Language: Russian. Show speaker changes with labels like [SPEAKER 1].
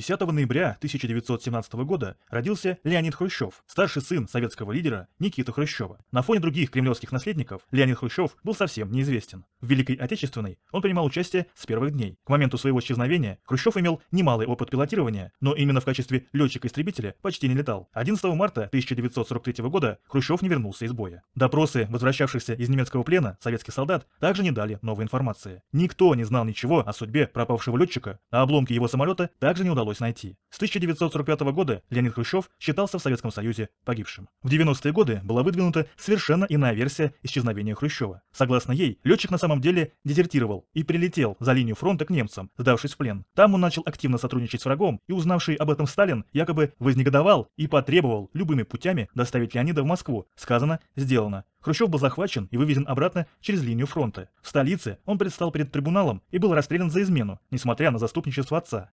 [SPEAKER 1] 10 ноября 1917 года родился Леонид Хрущев, старший сын советского лидера Никиты Хрущева. На фоне других кремлевских наследников Леонид Хрущев был совсем неизвестен. В Великой Отечественной он принимал участие с первых дней. К моменту своего исчезновения Хрущев имел немалый опыт пилотирования, но именно в качестве летчика-истребителя почти не летал. 11 марта 1943 года Хрущев не вернулся из боя. Допросы возвращавшихся из немецкого плена советских солдат также не дали новой информации. Никто не знал ничего о судьбе пропавшего летчика, а обломки его самолета также не удалось найти. С 1945 года Леонид Хрущев считался в Советском Союзе погибшим. В 90-е годы была выдвинута совершенно иная версия исчезновения Хрущева. Согласно ей, летчик на самом самом деле дезертировал и прилетел за линию фронта к немцам, сдавшись в плен. Там он начал активно сотрудничать с врагом, и узнавший об этом Сталин якобы вознегодовал и потребовал любыми путями доставить Леонида в Москву. Сказано, сделано. Хрущев был захвачен и вывезен обратно через линию фронта. В столице он предстал перед трибуналом и был расстрелян за измену, несмотря на заступничество отца.